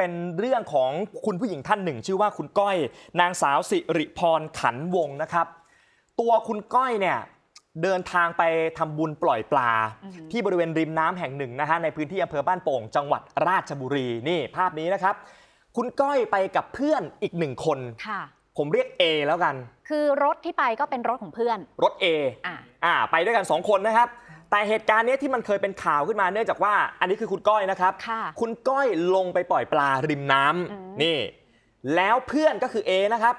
เป็นเรื่องของคุณผู้หญิงท่านหนึ่ง ชื่อว่าคุณก้อยนางสาวสิริพรขันวงนะครับ ตัวคุณก้อยเนี่ย เดินทางไปทำบุญปล่อยปลา ที่บริเวณริมน้ำแห่งหนึ่งนะฮะในพื้นที่อำเภอบ้านโป่งจังหวัดราชบุรีนี่ภาพนี้นะครับ คุณก้อยไปกับเพื่อนอีกหนึ่งคน ค่ะ ผมเรียก A แล้วกัน คือรถที่ไปก็เป็นรถของเพื่อน รถ A อ่าอ่าไปด้วยกัน2คนนะครับแต่เหตุการณ์นี้ที่มันเคยเป็นข่าวขึ้นมาเนื่องจากว่า อันนี้คือคุณก้อยนะครับคคุณก้อยลงไปปล่อยปลาริมน้ำนี่ แล้วเพื่อนก็คือเอนะครับ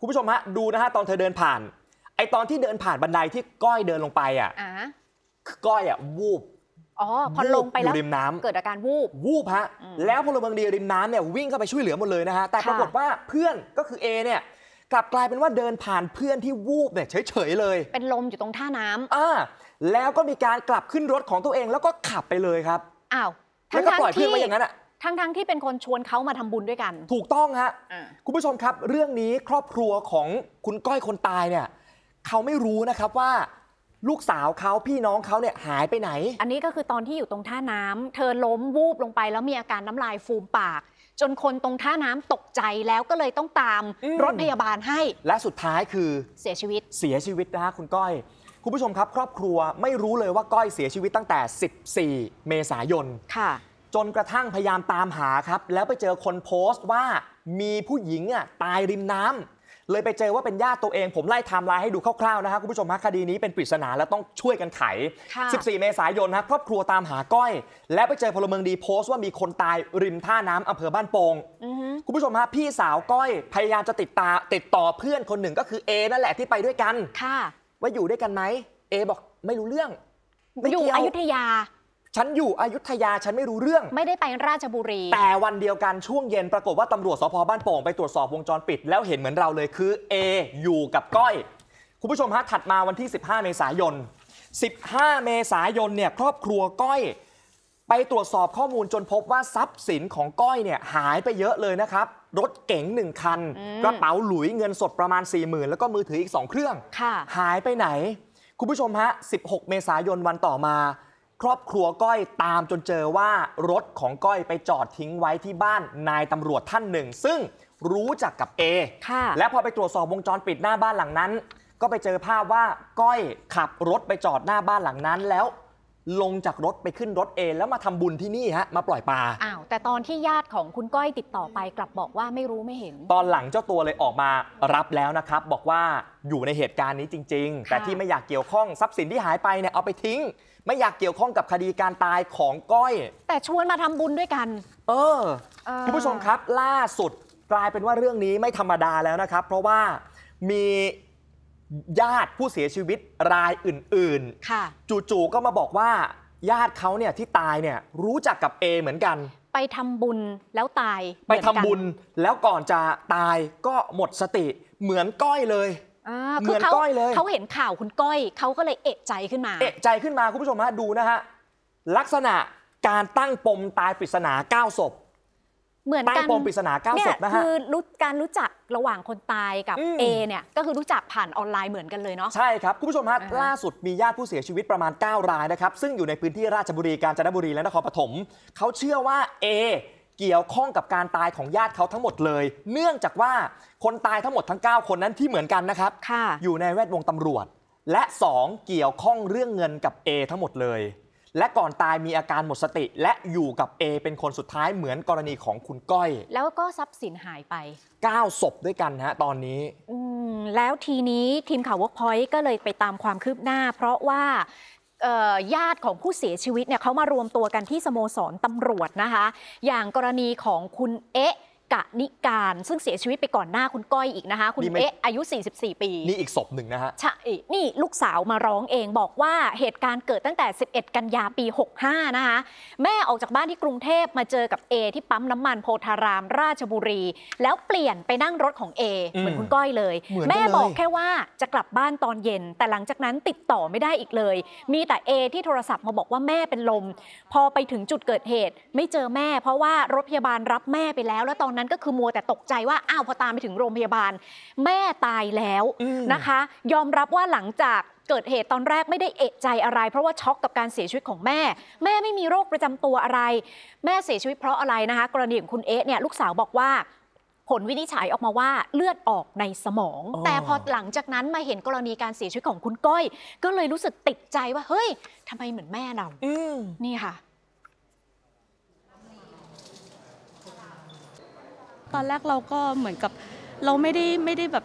คุณผู้ชมฮะดูนะฮะตอนเธอเดินผ่าน ไอตอนที่เดินผ่านบันไดที่ก้อยเดินลงไปอ่ะก้อยอ่ะวูบอ๋อพอลงไปแล้วริมน้ำเกิดอาการวูบวูบฮะแล้วพลเมืองดีริมน้ำเนี่ยวิ่งเข้าไปช่วยเหลือหมดเลยนะฮะแต่ปรากฏว่าเพื่อนก็คือเอเนี่ยกลับกลายเป็นว่าเดินผ่านเพื่อนที่วูบเนี่ยเฉยๆเลย เป็นลมอยู่ตรงท่าน้ำอ่าแล้วก็มีการกลับขึ้นรถของตัวเองแล้วก็ขับไปเลยครับ อ้าว แล้วก็ปล่อยเพื่อนไว้อย่างนั้นอะทั้งๆทที่เป็นคนชวนเขามาทำบุญด้วยกัน ถูกต้องฮะคุณผู้ชมครับ เรื่องนี้ครอบครัวของคุณก้อยคนตายเนี่ยเขาไม่รู้นะครับว่าลูกสาวเขาพี่น้องเขาเนี่ยหายไปไหน อันนี้ก็คือตอนที่อยู่ตรงท่าน้ำ เธอล้มวูบลงไป แล้วมีอาการน้ำลายฟูมปาก จนคนตรงท่าน้ำตกใจแล้วก็เลยต้องตามรถพยาบาลให้ และสุดท้ายคือ เสียชีวิต เสียชีวิตนะคุณก้อยคุณผู้ชมครับครอบครัวไม่รู้เลยว่าก้อยเสียชีวิตตั้งแต่ 14 เมษายนค่ะ จนกระทั่งพยายามตามหาครับ แล้วไปเจอคนโพสต์ว่ามีผู้หญิงอ่ะตายริมน้ำเลยไปเจอว่าเป็นญาติตัวเอง ผมไล่ไทม์ไลน์ให้ดูคร่าวๆนะครับคุณผู้ชมฮะคดีนี้เป็นปริศนาและต้องช่วยกันไข 14 เมษายนนะครอบครัวตามหาก้อยและไปเจอพลเมืองดีโพสต์ว่ามีคนตายริมท่าน้ำอำเภอบ้านโป่งคุณผู้ชมฮะพี่สาวก้อยพยายามจะติดตาติดต่อเพื่อนคนหนึ่งก็คือเอนั่นแหละที่ไปด้วยกันค่ะว่าอยู่ด้วยกันไหม เอบอกไม่รู้เรื่องไม่อยู่อยุธยา ฉันอยู่อยุธยาฉันไม่รู้เรื่อง ไม่ได้ไปราชบุรี แต่วันเดียวกันช่วงเย็นปรากฏว่าตำรวจสพบ้านโป่งไปตรวจสอบวงจรปิด แล้วเห็นเหมือนเราเลยคือเออยู่กับก้อย คุณผู้ชมฮะถัดมาวันที่ 15 เมษายน 15 เมษายนเนี่ยครอบครัวก้อยไปตรวจสอบข้อมูลจนพบว่าทรัพย์สินของก้อยเนี่ยหายไปเยอะเลยนะครับรถเก๋งหนึ่งคันกระเป๋าหลุยเงินสดประมาณ4มื0 0 แล้วก็มือถืออีก 2 เครื่องหายไปไหน คุณผู้ชมฮะ 16 เมษายนวันต่อมา ครอบครัวก้อยตามจนเจอว่ารถของก้อยไปจอดทิ้งไว้ที่บ้านนายตำรวจท่านหนึ่ง ซึ่งรู้จักกับเอและพอไปตรวจสอบวงจรปิดหน้าบ้านหลังนั้น ก็ไปเจอภาพว่าก้อยขับรถไปจอดหน้าบ้านหลังนั้นแล้วลงจากรถไปขึ้นรถเองแล้วมาทำบุญที่นี่ฮะมาปล่อยปลา อ้าวแต่ตอนที่ญาติของคุณก้อยติดต่อไปกลับบอกว่าไม่รู้ไม่เห็น ตอนหลังเจ้าตัวเลยออกมารับแล้วนะครับ บอกว่าอยู่ในเหตุการณ์นี้จริง ๆ แต่ที่ไม่อยากเกี่ยวข้องทรัพย์สินที่หายไปเนี่ย เอาไปทิ้ง ไม่อยากเกี่ยวข้องกับคดีการตายของก้อย แต่ชวนมาทำบุญด้วยกัน เออเออคุณผู้ชมครับล่าสุดกลายเป็นว่าเรื่องนี้ไม่ธรรมดาแล้วนะครับ เพราะว่ามีญาติผู้เสียชีวิตรายอื่นค่ะจู่ๆก็มาบอกว่า ญาติเขาเนี่ยที่ตายเนี่ยรู้จักกับเอเหมือนกัน ไปทำบุญแล้วตายไปทำบุญแล้วก่อนจะตายก็หมดสติเหมือนก้อยเลยเหมือนก้อยเลยเขาเห็นข่าวคุณก้อยเขาก็เลยเอะใจขึ้นมาเอะใจขึ้นมาคุณผู้ชมฮะดูนะฮะลักษณะการตั้งปมตายปริศนา9ศพเหมือนกันปมปริศนาเก้าศพนะฮะคือรู้การรู้จักระหว่างคนตายกับอ A เนี่ยก็คือรู้จักผ่านออนไลน์เหมือนกันเลยเนาะใช่ครับ คุณผู้ชมฮะ ล่าสุดมีญาติผู้เสียชีวิตประมาณ 9 รายนะครับ ซึ่งอยู่ในพื้นที่ราชบุรีกาญจนบุรีและนครปฐมเขาเชื่อว่า A เกี่ยวข้องกับการตายของญาติเขาทั้งหมดเลย เนื่องจากว่าคนตายทั้งหมดทั้ง9 คนนั้นที่เหมือนกันนะครับค่ะอยู่ในแวดวงตำรวจ และ 2 เกี่ยวข้องเรื่องเงินกับ A ทั้งหมดเลยและก่อนตายมีอาการหมดสติ และอยู่กับ A เป็นคนสุดท้ายเหมือนกรณีของคุณก้อย แล้วก็ทรัพย์สินหายไป 9ศพด้วยกันฮะตอนนี้แล้วทีนี้ทีมข่าววอกพอยต์ก็เลยไปตามความคืบหน้า เพราะว่าญาติของผู้เสียชีวิตเนี่ยเขามารวมตัวกันที่สโมสรตำรวจนะคะ อย่างกรณีของคุณเอ๊ะกะนิการซึ่งเสียชีวิตไปก่อนหน้าคุณก้อยอีกนะคะ คุณเอ๊ะอายุ 44 ปี นี่อีกศพหนึ่งนะฮะใช่นี่ลูกสาวมาร้องเองบอกว่าเหตุการณ์เกิดตั้งแต่ 11 กันยาปี 65 นะคะแม่ออกจากบ้านที่กรุงเทพมาเจอกับเอที่ปั๊มน้ำมันโพธารามราชบุรี แล้วเปลี่ยนไปนั่งรถของเอเหมือนคุณก้อยเลย แม่บอกแค่ว่าจะกลับบ้านตอนเย็น แต่หลังจากนั้นติดต่อไม่ได้อีกเลย มีแต่เอที่โทรศัพท์มาบอกว่าแม่เป็นลมพอไปถึงจุดเกิดเหตุ ไม่เจอแม่ เพราะว่ารถพยาบาลรับแม่ไปแล้วแล้วตอนนั้นนั้นก็คือมัวแต่ตกใจว่าอ้าวพอตามไปถึงโรงพยาบาล แม่ตายแล้วนะคะ ยอมรับว่าหลังจากเกิดเหตุตอนแรกไม่ได้เอกใจอะไร เพราะว่าช็อกกับการเสียชีวิตของแม่ แม่ไม่มีโรคประจำตัวอะไร แม่เสียชีวิตเพราะอะไรนะคะ กรณีของคุณเอ๊เนี่ยลูกสาวบอกว่า ผลวินิจฉัยออกมาว่าเลือดออกในสมอง แต่พอหลังจากนั้นมาเห็นกรณีการเสียชีวิตของคุณก้อยก็เลยรู้สึกติดใจว่าเฮ้ยทำไมเหมือนแม่เรานี่ค่ะตอนแรกเราก็เหมือนกับเราไม่ได้ไม่ได้แบบ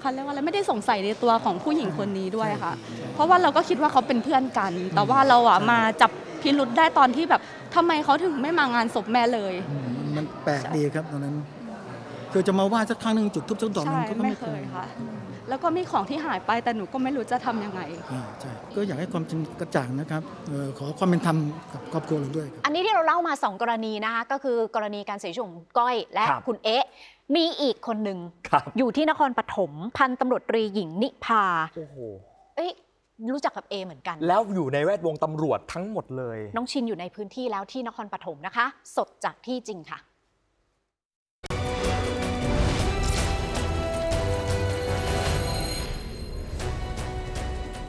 เขาเรียกว่าอะไรไม่ได้สงสัยในตัวของผู้หญิงคนนี้ด้วยค่ะ เพราะว่าเราก็คิดว่าเขาเป็นเพื่อนกัน แต่ว่าเราอ่ะมาจับพิรุษได้ตอนที่แบบทำไมเขาถึงไม่มางานศพแม่เลย มันแปลกดีครับตรงนั้นคือจะมาไหว้สักครั้งหนึ่งจุดทุบสักดอกหนึ่งก็ไม่เคยค่ะ แล้วก็มีของที่หายไปแต่หนูก็ไม่รู้จะทำยังไงอ่าใช่ก็อยากให้ความจริงกระจ่างนะครับออขอความเป็นธรรมกับครอบครัวเราด้วยครับอันนี้ที่เราเล่ามา 2 กรณีนะคะก็คือกรณีการเสียชีวิตของก้อยและคคุณเอ๊ะมีอีกคนหนึ่งอยู่ที่นครปฐมพันตำรวจตรีหญิงนิพาโอ้โหเอ๊ะรู้จักกับเอเหมือนกัน แล้วอยู่ในแวดวงตำรวจทั้งหมดเลย น้องชินอยู่ในพื้นที่แล้วที่นครปฐมนะคะ สดจากที่จริงค่ะ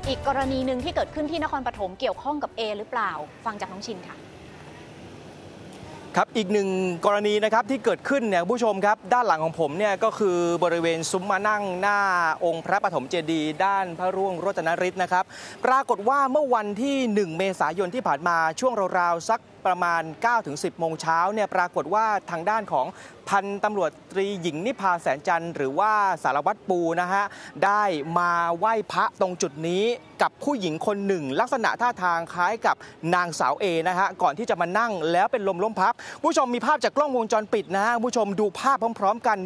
อีกกรณีหนึ่งที่เกิดขึ้นที่นครปฐมเกี่ยวข้องกับ A หรือเปล่าฟังจากน้องชินค่ะ ครับ อีกหนึ่งกรณีนะครับที่เกิดขึ้นเนี่ยผู้ชมครับ ด้านหลังของผมเนี่ยก็คือบริเวณซุ้มมานั่ง หน้าองค์พระปฐมเจดีย์ด้านพระร่วงโรจนฤทธิ์นะครับ ปรากฏว่าเมื่อวันที่ 1 เมษายนที่ผ่านมาช่วงราวๆสักประมาณ9-10โมงเช้าเนี่ยปรากฏว่าทางด้านของพันตำรวจตรีหญิงนิพาแสนจันทร์ หรือว่าสารวัตรปูนะฮะได้มาไหว้พระตรงจุดนี้กับผู้หญิงคนหนึ่ง ลักษณะท่าทางคล้ายกับนางสาวเอนะฮะก่อนที่จะมานั่งแล้วเป็นลมล้มพับ ผู้ชมมีภาพจากกล้องวงจรปิดนะฮะผู้ชมดูภาพพร้อม ๆ กัน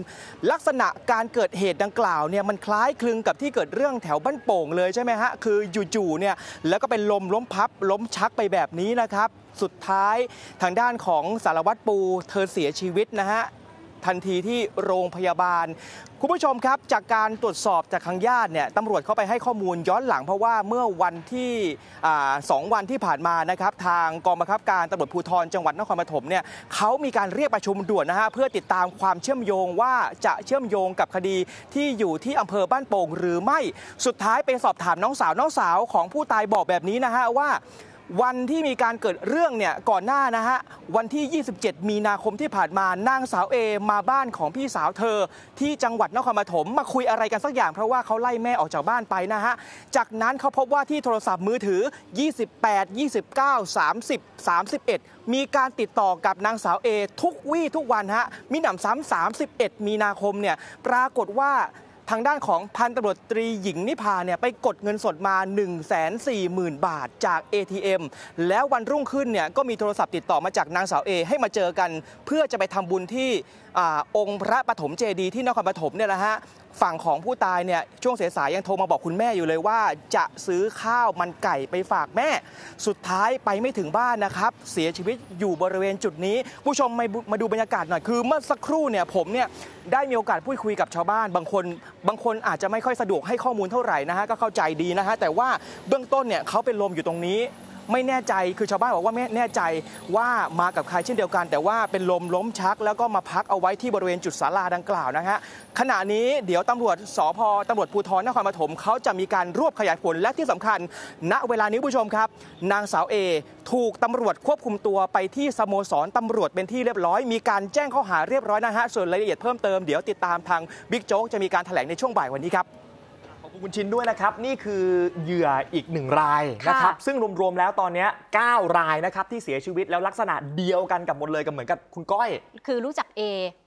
ลักษณะการเกิดเหตุดังกล่าวเนี่ยมันคล้ายคลึงกับที่เกิดเรื่องแถวบ้านโป่งเลยใช่ไหมฮะคือจู่ๆเนี่ยแล้วก็เป็นลมล้มพับล้มชักไปแบบนี้นะครับสุดท้ายทางด้านของสารวัตรปูเธอเสียชีวิตนะฮะ ทันทีที่โรงพยาบาลคุณผู้ชมครับจากการตรวจสอบจากทางญาติเนี่ยตำรวจเข้าไปให้ข้อมูลย้อนหลังเพราะว่าเมื่อวันที่สองวันที่ผ่านมานะครับ ทางกองบังคับการตำรวจภูธรจังหวัดนครปฐมเนี่ยเขามีการเรียกประชุมด่วนนะฮะ เพื่อติดตามความเชื่อมโยงว่าจะเชื่อมโยงกับคดีที่อยู่ที่อำเภอบ้านโป่งหรือไม่สุดท้ายไปสอบถามน้องสาวน้องสาว ของผู้ตายบอกแบบนี้นะฮะว่าวันที่มีการเกิดเรื่องเนี่ยก่อนหน้านะฮะวันที่27มีนาคมที่ผ่านมานางสาวเอ มาบ้านของพี่สาวเธอ ที่จังหวัดนครปฐมมาคุยอะไรกันสักอย่างเพราะว่าเขาไล่แม่ออกจากบ้านไปนะฮะจากนั้นเขาพบว่าที่โทรศัพท์มือถือ28 29 30 31มีการติดต่อกับนางสาวเอทุกวี่ทุกวันฮะมีหนำซ้ำ31มีนาคมเนี่ยปรากฏว่าทางด้านของพันตำรวจตรีหญิงนิพาเนี่ยไปกดเงินสดมา 1 4 0 0 0 0 บาทจาก ATM แล้ววันรุ่งขึ้นเนี่ยก็มีโทรศัพท์ติดต่อมาจากนางสาวเอให้มาเจอกัน เพื่อจะไปทำบุญที่อองค์พระปฐมเจดี ที่นครปฐมเนี่ยแหละฮะฝั่งของผู้ตายเนี่ยช่วงเสายายังโทรมาบอกคุณแม่อยู่เลยว่า จะซื้อข้าวมันไก่ไปฝากแม่ สุดท้ายไปไม่ถึงบ้านนะครับ เสียชีวิตอยู่บริเวณจุดนี้ ผู้ชมมามาดูบรรยากาศหน่อยคือเมื่อสักครู่เนี่ยผมเนี่ยได้มีโอกาสพูดคุยกับชาวบ้าน บางคน บางคนอาจจะไม่ค่อยสะดวกให้ข้อมูลเท่าไหร่นะฮะก็เข้าใจดีนะฮะแต่ว่าเบื้องต้นเนี่ยเขาเป็นลมอยู่ตรงนี้ไม่แน่ใจคือชาวบ้านบอกว่าไม่แน่ใจว่ามากับใครเช่นเดียวกัน แต่ว่าเป็นลมล้มชัก แล้วก็มาพักเอาไว้ที่บริเวณจุดศาลาดังกล่าวนะฮะขณะนี้เดี๋ยวตำรวจสพตำรวจภูธรนครปฐมเขาจะมีการรวบขยายผลและที่สำคัญ ณเวลานี้ผู้ชมครับ นางสาวเอถูกตำรวจควบคุมตัวไปที่สโมสรตำรวจเป็นที่เรียบร้อยมีการแจ้งข้อหาเรียบร้อยนะฮะส่วนรายละเอียดเพิ่มเติมเดี๋ยวติดตามทางบิ๊กโจ๊กจะมีการแถลงในช่วงบ่ายวันนี้ครับคุณคุณชินด้วยนะครับนี่คือเหยื่ออีกหนึ่งรายนะครับซึ่งรวมๆแล้วตอนนี้9รายนะครับที่เสียชีวิตแล้วลักษณะเดียวกันกับหมดเลยกับเหมือนกับคุณก้อย คือรู้จัก A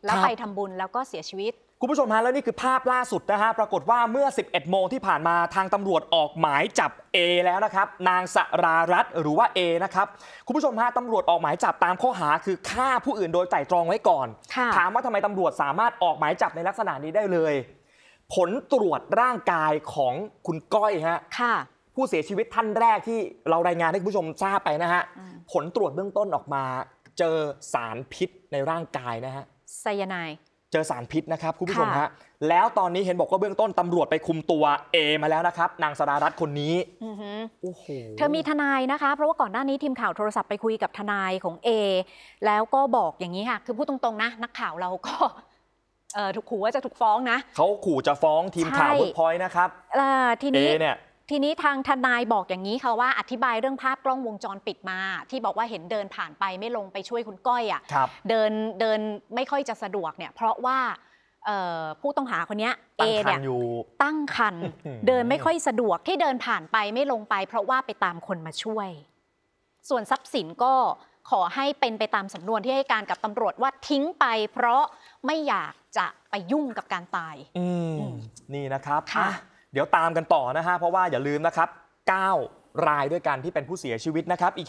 แล้วไปทำบุญแล้วก็เสียชีวิต คุณผู้ชมฮะแล้วนี่คือภาพล่าสุดนะฮะปรากฏว่าเมื่อ11โมงที่ผ่านมาทางตำรวจออกหมายจับ A แล้วนะครับนางสรารัตหรือว่า A นะครับคุณผู้ชมฮะตำรวจออกหมายจับตามข้อหาคือฆ่าผู้อื่นโดยไตรตรองไว้ก่อน ถามว่าทำไมตำรวจสามารถออกหมายจับในลักษณะนี้ได้เลยผลตรวจร่างกายของคุณก้อยฮะค่ะ ผู้เสียชีวิตท่านแรกที่เรารายงานให้ผู้ชมทราบไปนะฮะผลตรวจเบื้องต้นออกมา เจอสารพิษในร่างกายนะฮะไซยาไนเจอสารพิษนะครับ คุณผู้ชมฮะ แล้วตอนนี้เห็นบอกว่าเบื้องต้นตำรวจไปคุมตัวเอมาแล้วนะครับนางสรารัตน์คนนี้โอ้โหเธอมีทนายนะคะ เพราะว่าก่อนหน้านี้ทีมข่าวโทรศัพท์ไปคุยกับทนายของเอแล้วก็บอกอย่างนี้ค่ะคือพูดตรงๆ นะ นักข่าวเราก็ถูกขู่ว่าจะถูกฟ้องนะเขาขู่จะฟ้องทีมข่าวเวิร์กพอยต์นะครับทีนี้เนี่ยทีนี้ทางทนายบอกอย่างนี้ค่ะว่าอธิบายเรื่องภาพกล้องวงจรปิดมา ที่บอกว่าเห็นเดินผ่านไปไม่ลงไปช่วยคุณก้อยอ่ะเดินเดินไม่ค่อยจะสะดวกเนี่ยเพราะว่าผู้ต้องหาคนนี้เอเนี่ยตั้งคันเดินไม่ค่อยสะดวกที่เดินผ่านไปไม่ลงไป เพราะว่าไปตามคนมาช่วย ส่วนทรัพย์สินก็ขอให้เป็นไปตามสำนวนที่ให้การกับตำรวจว่าทิ้งไปเพราะไม่อยากจะไปยุ่งกับการตายนี่นะครับเดี๋ยวตามกันต่อนะฮะเพราะว่าอย่าลืมนะครับ 9 รายด้วยกันที่เป็นผู้เสียชีวิตนะครับอีก